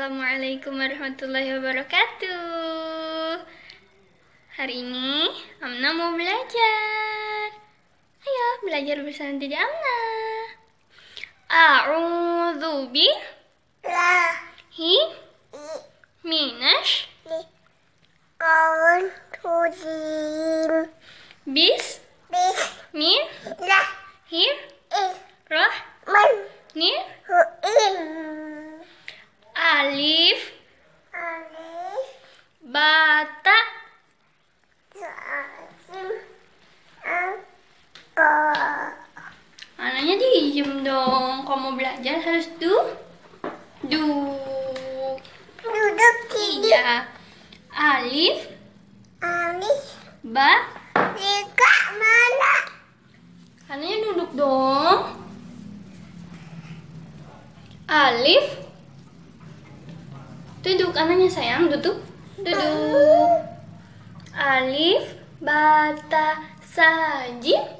Assalamualaikum warahmatullahi wabarakatuh Hari ini Amna mau belajar Ayo belajar bersama Dede Amna A'udhu bi Hi Minash Kawan Tuzim Bis Bis Min Lah eh. hi Roh Man nih diem dong. Kalau mau belajar harus du duduk. Duduk tiga. Alif. Alif. Ba. Tiga mana? Karena duduk dong. Alif. Duduk anaknya sayang, duduk. Duduk. Alif bata sajib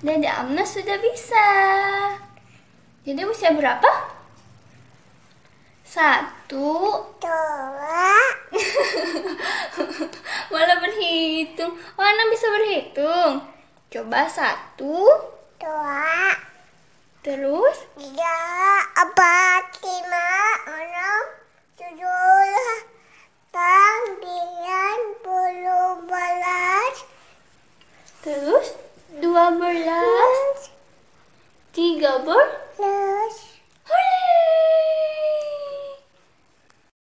Dede Amnes sudah bisa. Jadi usia berapa? Satu. Dua. Malah berhitung. Oh, bisa berhitung. Coba satu. Dua. Terus? Tiga. lover? Yes.